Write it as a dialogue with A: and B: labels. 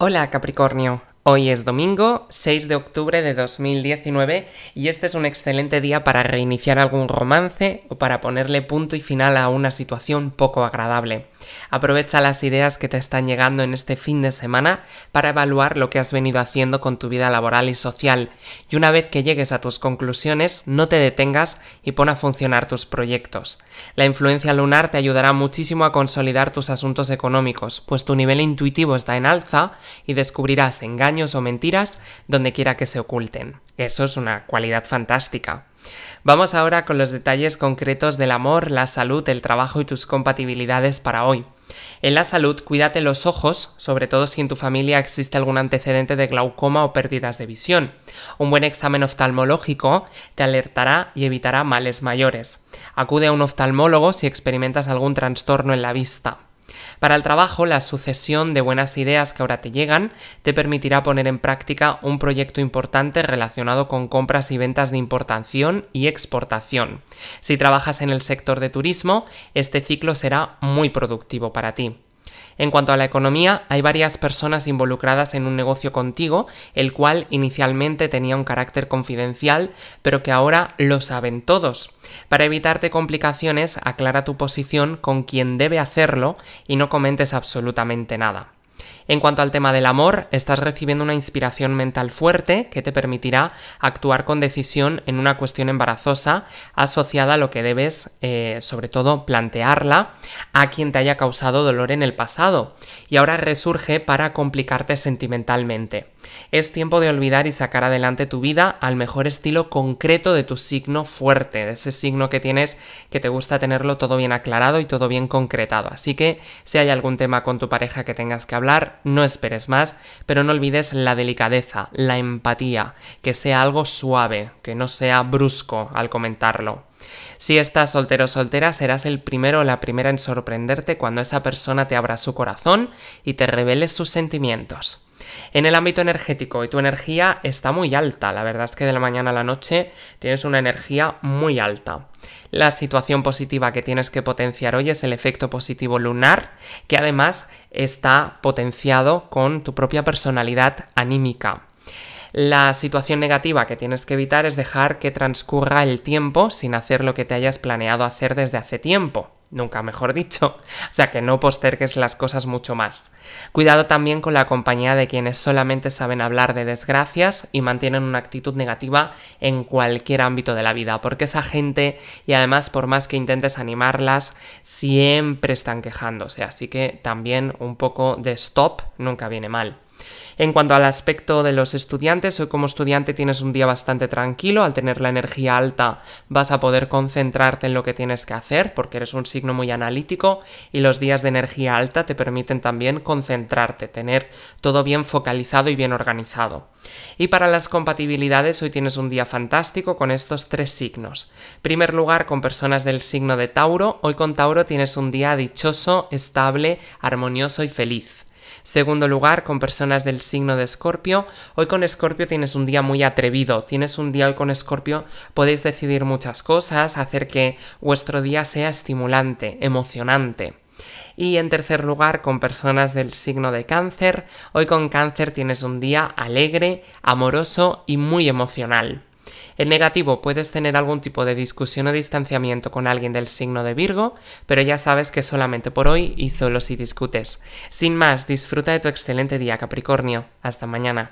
A: Hola Capricornio, Hoy es domingo 6 de octubre de 2019 y este es un excelente día para reiniciar algún romance o para ponerle punto y final a una situación poco agradable. Aprovecha las ideas que te están llegando en este fin de semana para evaluar lo que has venido haciendo con tu vida laboral y social y una vez que llegues a tus conclusiones no te detengas y pon a funcionar tus proyectos. La influencia lunar te ayudará muchísimo a consolidar tus asuntos económicos, pues tu nivel intuitivo está en alza y descubrirás engaños o mentiras donde quiera que se oculten. Eso es una cualidad fantástica. Vamos ahora con los detalles concretos del amor, la salud, el trabajo y tus compatibilidades para hoy. En la salud, cuídate los ojos, sobre todo si en tu familia existe algún antecedente de glaucoma o pérdidas de visión. Un buen examen oftalmológico te alertará y evitará males mayores. Acude a un oftalmólogo si experimentas algún trastorno en la vista. Para el trabajo, la sucesión de buenas ideas que ahora te llegan te permitirá poner en práctica un proyecto importante relacionado con compras y ventas de importación y exportación. Si trabajas en el sector de turismo, este ciclo será muy productivo para ti. En cuanto a la economía, hay varias personas involucradas en un negocio contigo, el cual inicialmente tenía un carácter confidencial, pero que ahora lo saben todos. Para evitarte complicaciones, aclara tu posición con quien debe hacerlo y no comentes absolutamente nada. En cuanto al tema del amor, estás recibiendo una inspiración mental fuerte que te permitirá actuar con decisión en una cuestión embarazosa asociada a lo que debes, eh, sobre todo, plantearla a quien te haya causado dolor en el pasado y ahora resurge para complicarte sentimentalmente. Es tiempo de olvidar y sacar adelante tu vida al mejor estilo concreto de tu signo fuerte, de ese signo que tienes que te gusta tenerlo todo bien aclarado y todo bien concretado. Así que si hay algún tema con tu pareja que tengas que hablar, no esperes más, pero no olvides la delicadeza, la empatía, que sea algo suave, que no sea brusco al comentarlo. Si estás soltero o soltera, serás el primero o la primera en sorprenderte cuando esa persona te abra su corazón y te revele sus sentimientos. En el ámbito energético, y tu energía está muy alta, la verdad es que de la mañana a la noche tienes una energía muy alta. La situación positiva que tienes que potenciar hoy es el efecto positivo lunar, que además está potenciado con tu propia personalidad anímica. La situación negativa que tienes que evitar es dejar que transcurra el tiempo sin hacer lo que te hayas planeado hacer desde hace tiempo. Nunca mejor dicho. O sea que no postergues las cosas mucho más. Cuidado también con la compañía de quienes solamente saben hablar de desgracias y mantienen una actitud negativa en cualquier ámbito de la vida, porque esa gente, y además por más que intentes animarlas, siempre están quejándose. Así que también un poco de stop nunca viene mal. En cuanto al aspecto de los estudiantes, hoy como estudiante tienes un día bastante tranquilo, al tener la energía alta vas a poder concentrarte en lo que tienes que hacer porque eres un signo muy analítico y los días de energía alta te permiten también concentrarte, tener todo bien focalizado y bien organizado. Y para las compatibilidades hoy tienes un día fantástico con estos tres signos. primer lugar, con personas del signo de Tauro, hoy con Tauro tienes un día dichoso, estable, armonioso y feliz. Segundo lugar, con personas del signo de Escorpio. Hoy con Escorpio tienes un día muy atrevido. Tienes un día hoy con Escorpio, podéis decidir muchas cosas, hacer que vuestro día sea estimulante, emocionante. Y en tercer lugar, con personas del signo de cáncer. Hoy con cáncer tienes un día alegre, amoroso y muy emocional. En negativo puedes tener algún tipo de discusión o distanciamiento con alguien del signo de Virgo, pero ya sabes que solamente por hoy y solo si discutes. Sin más, disfruta de tu excelente día Capricornio. Hasta mañana.